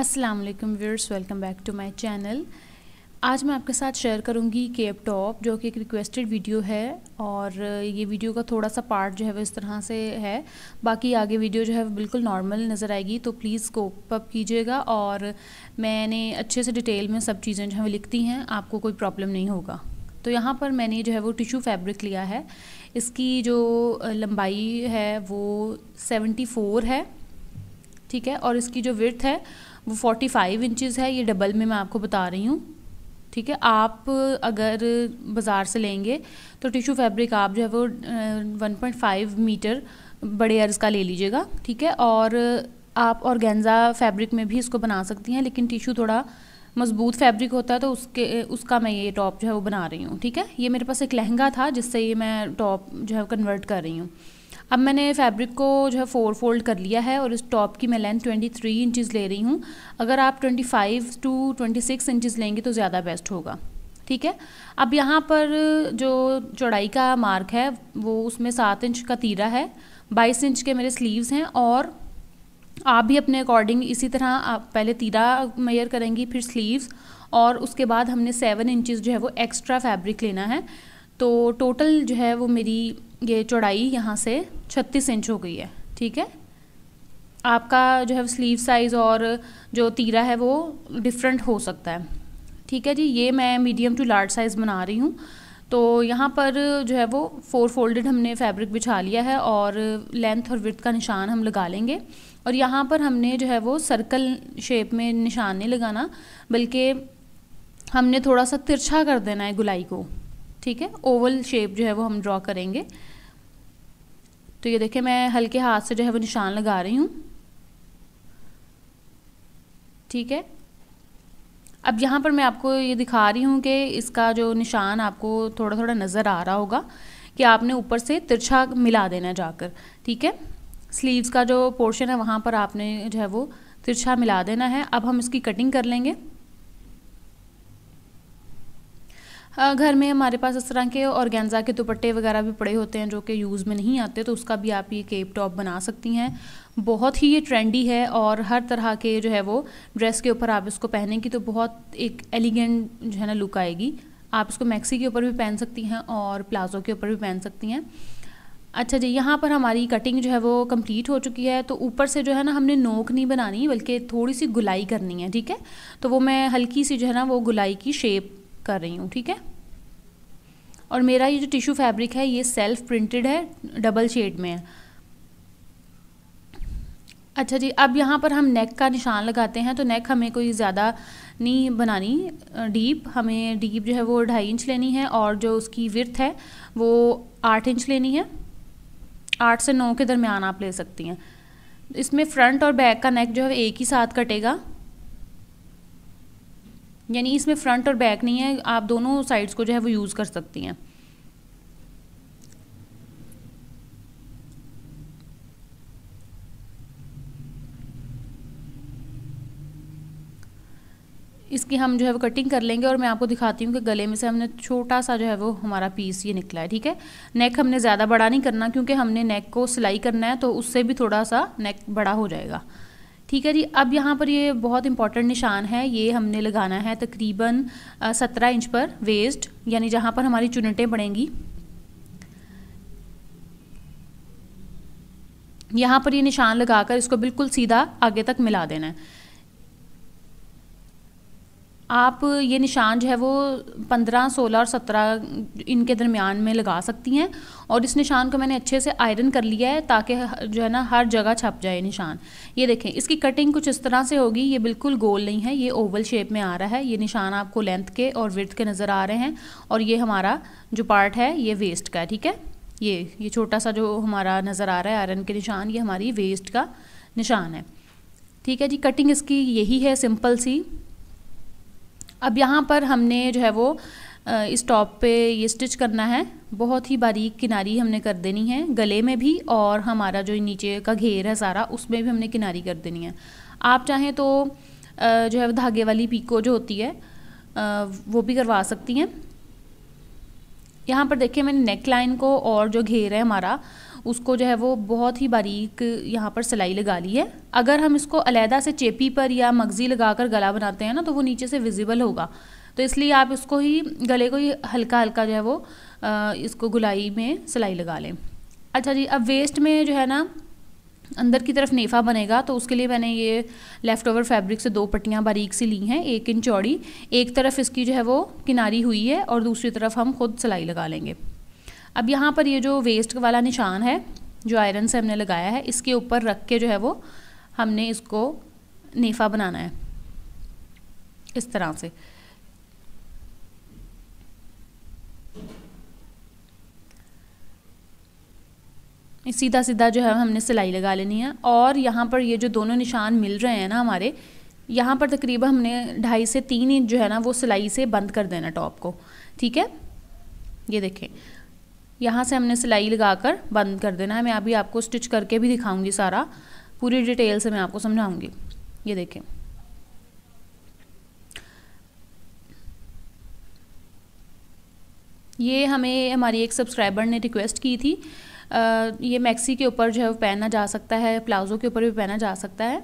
Aslam viewers welcome back to my channel आज मैं आपके साथ शेयर करूँगी केप टॉप जो कि एक रिक्वेस्टेड वीडियो है और ये वीडियो का थोड़ा सा पार्ट जो है वो इस तरह से है बाकी आगे वीडियो जो है वो बिल्कुल नॉर्मल नज़र आएगी तो प्लीज़ कोप अप कीजिएगा और मैंने अच्छे से डिटेल में सब चीज़ें जो है वो लिखती हैं आपको कोई प्रॉब्लम नहीं होगा तो यहाँ पर मैंने जो है वो टिशू फैब्रिक लिया है इसकी जो लंबाई है वो सेवेंटी है ठीक है और इसकी जो विर्थ है वो फोर्टी फाइव इंचज़ है ये डबल में मैं आपको बता रही हूँ ठीक है आप अगर बाज़ार से लेंगे तो टिशू फैब्रिक आप जो है वो वन पॉइंट फाइव मीटर बड़े अर्ज़ का ले लीजिएगा ठीक है और आप गेंज़ा फैब्रिक में भी इसको बना सकती हैं लेकिन टिशू थोड़ा मज़बूत फैब्रिक होता है तो उसके उसका मैं ये टॉप जो है वो बना रही हूँ ठीक है ये मेरे पास एक लहंगा था जिससे ये मैं टॉप जो है कन्वर्ट कर रही हूँ अब मैंने फैब्रिक को जो है फोर फोल्ड कर लिया है और इस टॉप की मैं लेंथ ट्वेंटी थ्री इंचज़ ले रही हूँ अगर आप twenty five to twenty six inches लेंगे तो ज़्यादा बेस्ट होगा ठीक है अब यहाँ पर जो चौड़ाई का मार्क है वो उसमें सात इंच का तीरा है बाईस इंच के मेरे स्लीव्स हैं और आप भी अपने अकॉर्डिंग इसी तरह आप पहले तीरा मेयर करेंगी फिर स्लीव्स और उसके बाद हमने सेवन इंचज़ जो है वो एक्स्ट्रा फैब्रिक लेना है तो टोटल जो है वो मेरी ये चौड़ाई यहाँ से छत्तीस इंच हो गई है ठीक है आपका जो है स्लीव साइज़ और जो तीरा है वो डिफरेंट हो सकता है ठीक है जी ये मैं मीडियम टू लार्ज साइज़ बना रही हूँ तो यहाँ पर जो है वो फोर फोल्डेड हमने फैब्रिक बिछा लिया है और लेंथ और विथ का निशान हम लगा लेंगे और यहाँ पर हमने जो है वो सर्कल शेप में निशान नहीं लगाना बल्कि हमने थोड़ा सा तिरछा कर देना है गुलाई को ठीक है ओवल शेप जो है वो हम ड्रॉ करेंगे तो ये देखिए मैं हल्के हाथ से जो है वो निशान लगा रही हूँ ठीक है अब यहाँ पर मैं आपको ये दिखा रही हूँ कि इसका जो निशान आपको थोड़ा थोड़ा नज़र आ रहा होगा कि आपने ऊपर से तिरछा मिला देना जाकर ठीक है स्लीव्स का जो पोर्शन है वहाँ पर आपने जो है वो तिरछा मिला देना है अब हम इसकी कटिंग कर लेंगे घर में हमारे पास इस तरह के ऑर्गेन्जा के दुपट्टे वगैरह भी पड़े होते हैं जो कि यूज़ में नहीं आते तो उसका भी आप ये केप टॉप बना सकती हैं बहुत ही ये ट्रेंडी है और हर तरह के जो है वो ड्रेस के ऊपर आप इसको पहनेंगी तो बहुत एक एलिगेंट जो है ना लुक आएगी आप इसको मैक्सी के ऊपर भी पहन सकती हैं और प्लाज़ो के ऊपर भी पहन सकती हैं अच्छा जी यहाँ पर हमारी कटिंग जो है वो कंप्लीट हो चुकी है तो ऊपर से जो है ना हमने नोक नहीं बनानी बल्कि थोड़ी सी गुलाई करनी है ठीक है तो वो मैं हल्की सी जो है ना वो गुलाई की शेप कर रही हूँ ठीक है और मेरा ये जो टिश्यू फैब्रिक है ये सेल्फ प्रिंटेड है डबल शेड में है अच्छा जी अब यहाँ पर हम नेक का निशान लगाते हैं तो नेक हमें कोई ज़्यादा नहीं बनानी डीप हमें डीप जो है वो ढाई इंच लेनी है और जो उसकी विर्थ है वो आठ इंच लेनी है आठ से नौ के दरमियान आप ले सकती हैं इसमें फ्रंट और बैक का नेक जो है एक ही साथ कटेगा यानी इसमें फ्रंट और बैक नहीं है आप दोनों साइड्स को जो है वो यूज़ कर सकती हैं इसकी हम जो है वो कटिंग कर लेंगे और मैं आपको दिखाती हूँ कि गले में से हमने छोटा सा जो है वो हमारा पीस ये निकला है ठीक है नेक हमने ज़्यादा बड़ा नहीं करना क्योंकि हमने नेक को सिलाई करना है तो उससे भी थोड़ा सा नेक बड़ा हो जाएगा ठीक है जी अब यहाँ पर ये बहुत इंपॉर्टेंट निशान है ये हमने लगाना है तकरीबन सत्रह इंच पर वेस्ट यानी जहाँ पर हमारी चुनटें पड़ेंगी यहाँ पर ये निशान लगाकर इसको बिल्कुल सीधा आगे तक मिला देना है आप ये निशान जो है वो पंद्रह सोलह और सत्रह इनके दरमियान में लगा सकती हैं और इस निशान को मैंने अच्छे से आयरन कर लिया है ताकि जो है ना हर जगह छप जाए निशान ये देखें इसकी कटिंग कुछ इस तरह से होगी ये बिल्कुल गोल नहीं है ये ओवल शेप में आ रहा है ये निशान आपको लेंथ के और विर्थ के नज़र आ रहे हैं और ये हमारा जो पार्ट है ये वेस्ट का ठीक है ये ये छोटा सा जो हमारा नज़र आ रहा है आयरन के निशान ये हमारी वेस्ट का निशान है ठीक है जी कटिंग इसकी यही है सिंपल सी अब यहाँ पर हमने जो है वो इस टॉप पे ये स्टिच करना है बहुत ही बारीक किनारी हमने कर देनी है गले में भी और हमारा जो नीचे का घेर है सारा उसमें भी हमने किनारी कर देनी है आप चाहें तो जो है धागे वाली पीको जो होती है वो भी करवा सकती हैं यहाँ पर देखिए मैंने नेक लाइन को और जो घेर है हमारा उसको जो है वो बहुत ही बारीक यहाँ पर सिलाई लगा ली है अगर हम इसको अलहदा से चेपी पर या मगज़ी लगा कर गला बनाते हैं ना तो वो नीचे से विजिबल होगा तो इसलिए आप इसको ही गले को ही हल्का हल्का जो है वो इसको गुलाई में सिलाई लगा लें अच्छा जी अब वेस्ट में जो है ना अंदर की तरफ नेफा बनेगा तो उसके लिए मैंने ये लेफ़्ट ओवर फैब्रिक से दो पट्टियाँ बारीक सी ली हैं एक इंच चौड़ी एक तरफ इसकी जो है वो किनारी हुई है और दूसरी तरफ हम खुद सिलाई लगा लेंगे अब यहाँ पर ये जो वेस्ट वाला निशान है जो आयरन से हमने लगाया है इसके ऊपर रख के जो है वो हमने इसको नेफा बनाना है इस तरह से सीधा सीधा जो है हमने सिलाई लगा लेनी है और यहाँ पर ये जो दोनों निशान मिल रहे हैं ना हमारे यहाँ पर तकरीबन हमने ढाई से तीन इंच जो है ना वो सिलाई से बंद कर देना टॉप को ठीक है ये देखें यहाँ से हमने सिलाई लगा कर बंद कर देना है मैं अभी आपको स्टिच करके भी दिखाऊंगी सारा पूरी डिटेल से मैं आपको समझाऊंगी ये देखें ये हमें हमारी एक सब्सक्राइबर ने रिक्वेस्ट की थी आ, ये मैक्सी के ऊपर जो है पहना जा सकता है प्लाज़ो के ऊपर भी पहना जा सकता है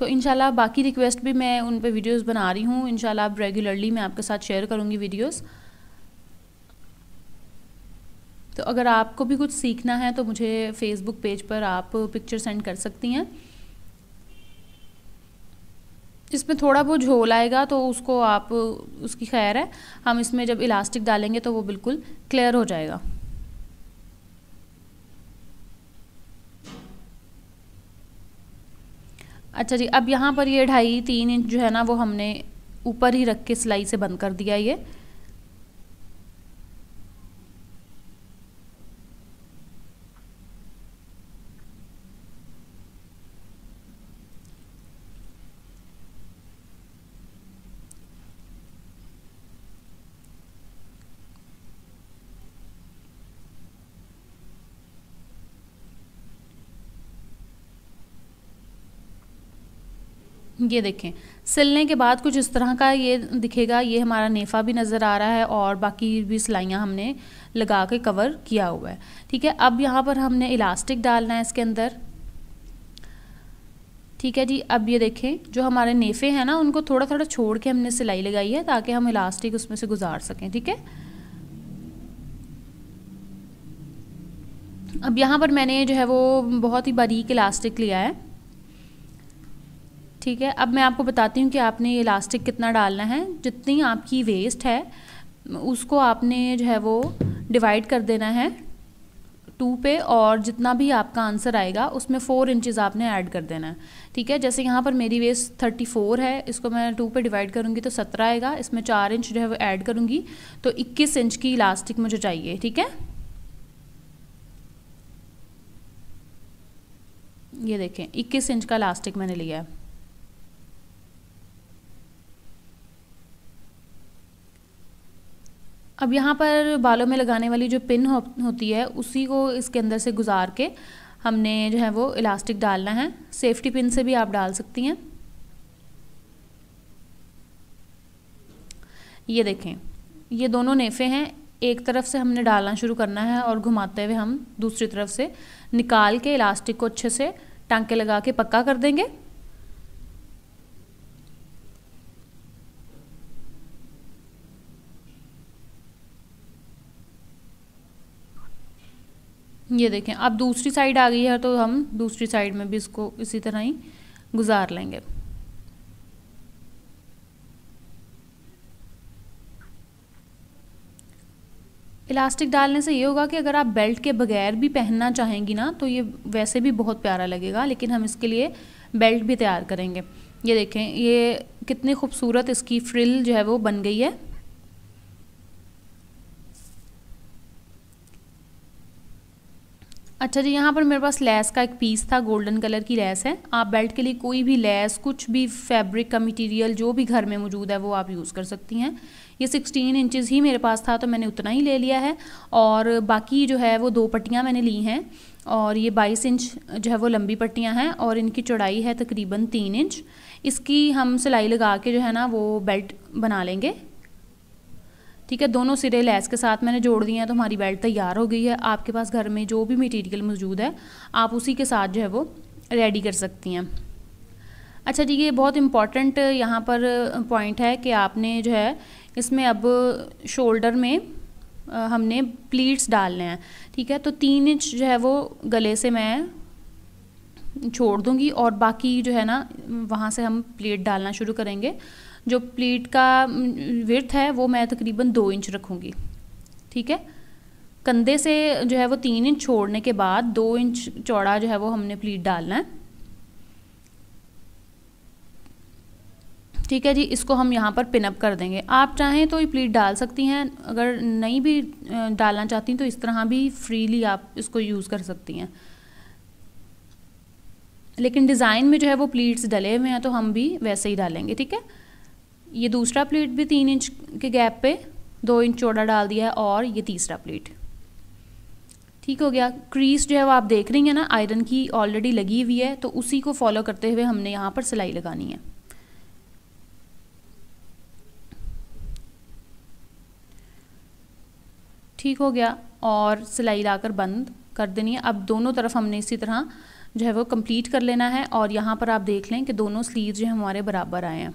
तो इनशाला बाकी रिक्वेस्ट भी मैं उन पर वीडियोस बना रही हूँ इनशाला अब रेगुलरली मैं आपके साथ शेयर करूँगी वीडियोज़ तो अगर आपको भी कुछ सीखना है तो मुझे फेसबुक पेज पर आप पिक्चर सेंड कर सकती हैं इसमें थोड़ा बहुत झोल आएगा तो उसको आप उसकी खैर है हम इसमें जब इलास्टिक डालेंगे तो वो बिल्कुल क्लियर हो जाएगा अच्छा जी अब यहाँ पर ये ढाई तीन इंच जो है ना वो हमने ऊपर ही रख के सिलाई से बंद कर दिया ये ये देखें सिलने के बाद कुछ इस तरह का ये दिखेगा ये हमारा नेफा भी नज़र आ रहा है और बाकी भी सिलाइयाँ हमने लगा के कवर किया हुआ है ठीक है अब यहाँ पर हमने इलास्टिक डालना है इसके अंदर ठीक है जी अब ये देखें जो हमारे नेफे हैं ना उनको थोड़ा थोड़ा छोड़ के हमने सिलाई लगाई है ताकि हम इलास्टिक उसमें से गुजार सकें ठीक है अब यहाँ पर मैंने जो है वो बहुत ही बारीक इलास्टिक लिया है ठीक है अब मैं आपको बताती हूँ कि आपने ये इलास्टिक कितना डालना है जितनी आपकी वेस्ट है उसको आपने जो है वो डिवाइड कर देना है टू पे और जितना भी आपका आंसर आएगा उसमें फ़ोर इंचेस आपने ऐड कर देना है ठीक है जैसे यहाँ पर मेरी वेस्ट थर्टी फोर है इसको मैं टू पे डिवाइड करूँगी तो सत्रह आएगा इसमें चार इंच जो है वो ऐड करूँगी तो इक्कीस इंच की इलास्टिक मुझे चाहिए ठीक है ये देखें इक्कीस इंच का इलास्टिक मैंने लिया है अब यहाँ पर बालों में लगाने वाली जो पिन हो, होती है उसी को इसके अंदर से गुजार के हमने जो है वो इलास्टिक डालना है सेफ्टी पिन से भी आप डाल सकती हैं ये देखें ये दोनों नेफे हैं एक तरफ से हमने डालना शुरू करना है और घुमाते हुए हम दूसरी तरफ से निकाल के इलास्टिक को अच्छे से टांके लगा के पक्का कर देंगे ये देखें अब दूसरी साइड आ गई है तो हम दूसरी साइड में भी इसको इसी तरह ही गुजार लेंगे इलास्टिक डालने से ये होगा कि अगर आप बेल्ट के बगैर भी पहनना चाहेंगी ना तो ये वैसे भी बहुत प्यारा लगेगा लेकिन हम इसके लिए बेल्ट भी तैयार करेंगे ये देखें ये कितनी खूबसूरत इसकी फ्रिल जो है वो बन गई है अच्छा जी यहाँ पर मेरे पास लेस का एक पीस था गोल्डन कलर की लेस है आप बेल्ट के लिए कोई भी लेस कुछ भी फैब्रिक का मटेरियल जो भी घर में मौजूद है वो आप यूज़ कर सकती हैं ये 16 इंचेस ही मेरे पास था तो मैंने उतना ही ले लिया है और बाकी जो है वो दो पट्टियाँ मैंने ली हैं और ये 22 इंच जो है वो लंबी पट्टियाँ हैं और इनकी चौड़ाई है तकरीबन तीन इंच इसकी हम सिलाई लगा के जो है ना वो बेल्ट बना लेंगे ठीक है दोनों सिरे लैस के साथ मैंने जोड़ दिए हैं तो हमारी बेल्ट तैयार हो गई है आपके पास घर में जो भी मटेरियल मौजूद है आप उसी के साथ जो है वो रेडी कर सकती हैं अच्छा जी ये बहुत इम्पॉर्टेंट यहाँ पर पॉइंट है कि आपने जो है इसमें अब शोल्डर में हमने प्लीट्स डालने हैं ठीक है तो तीन इंच जो है वो गले से मैं छोड़ दूँगी और बाकी जो है ना वहाँ से हम प्लेट डालना शुरू करेंगे जो प्लीट का विर्थ है वो मैं तकरीबन दो इंच रखूँगी ठीक है कंधे से जो है वो तीन इंच छोड़ने के बाद दो इंच चौड़ा जो है वो हमने प्लीट डालना है ठीक है जी इसको हम यहाँ पर पिनअप कर देंगे आप चाहें तो ये प्लीट डाल सकती हैं अगर नहीं भी डालना चाहती तो इस तरह भी फ्रीली आप इसको यूज़ कर सकती हैं लेकिन डिज़ाइन में जो है वो प्लीट्स डले हुए हैं तो हम भी वैसे ही डालेंगे ठीक है ये दूसरा प्लेट भी तीन इंच के गैप पे दो इंच चौड़ा डाल दिया है और ये तीसरा प्लेट ठीक हो गया क्रीज जो है वो आप देख रही हैं ना आयरन की ऑलरेडी लगी हुई है तो उसी को फॉलो करते हुए हमने यहाँ पर सिलाई लगानी है ठीक हो गया और सिलाई लाकर बंद कर देनी है अब दोनों तरफ हमने इसी तरह जो है वो कंप्लीट कर लेना है और यहाँ पर आप देख लें कि दोनों स्लीव जो है हमारे बराबर आए हैं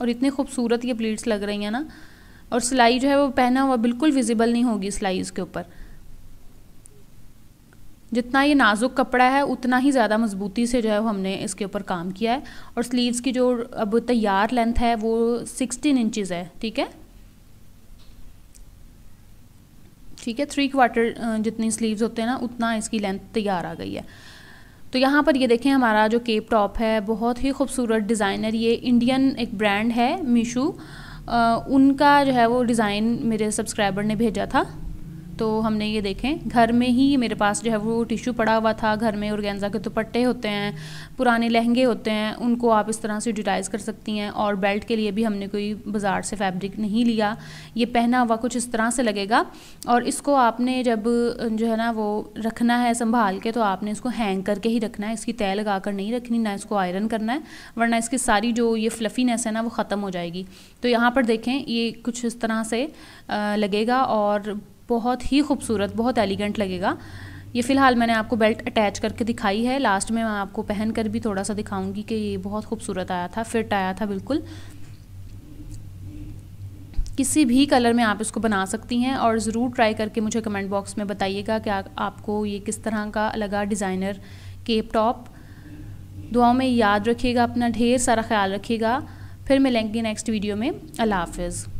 और इतने खूबसूरत ये प्लीट्स लग रही हैं ना और सिलाई जो है वो पहना हुआ बिल्कुल विजिबल नहीं होगी सिलाई के ऊपर जितना ये नाजुक कपड़ा है उतना ही ज़्यादा मजबूती से जो है वो हमने इसके ऊपर काम किया है और स्लीव्स की जो अब तैयार लेंथ है वो सिक्सटीन इंचज़ है ठीक है ठीक है थ्री क्वार्टर जितनी स्लीव्स होते हैं ना उतना इसकी लेंथ तैयार आ गई है तो यहाँ पर ये देखें हमारा जो केप टॉप है बहुत ही खूबसूरत डिज़ाइनर ये इंडियन एक ब्रांड है मीशू उनका जो है वो डिज़ाइन मेरे सब्सक्राइबर ने भेजा था तो हमने ये देखें घर में ही मेरे पास जो है वो टिश्यू पड़ा हुआ था घर में औरगेंजा के दुपट्टे होते हैं पुराने लहंगे होते हैं उनको आप इस तरह से यूटिलाइज़ कर सकती हैं और बेल्ट के लिए भी हमने कोई बाज़ार से फैब्रिक नहीं लिया ये पहना हुआ कुछ इस तरह से लगेगा और इसको आपने जब जो है ना वो रखना है संभाल के तो आपने इसको हैंग करके ही रखना है इसकी तय लगा कर नहीं रखनी ना इसको आयरन करना है वरना इसकी सारी जो ये फ्लफीनेस है ना वो ख़त्म हो जाएगी तो यहाँ पर देखें ये कुछ इस तरह से लगेगा और बहुत ही खूबसूरत बहुत एलिगेंट लगेगा ये फ़िलहाल मैंने आपको बेल्ट अटैच करके दिखाई है लास्ट में मैं आपको पहन कर भी थोड़ा सा दिखाऊंगी कि ये बहुत खूबसूरत आया था फिट आया था बिल्कुल किसी भी कलर में आप इसको बना सकती हैं और ज़रूर ट्राई करके मुझे कमेंट बॉक्स में बताइएगा कि आपको ये किस तरह का लगा डिज़ाइनर केप टॉप दुआओं में याद रखिएगा अपना ढेर सारा ख्याल रखिएगा फिर मिलेंगे नेक्स्ट वीडियो में अल्लाह हाफिज़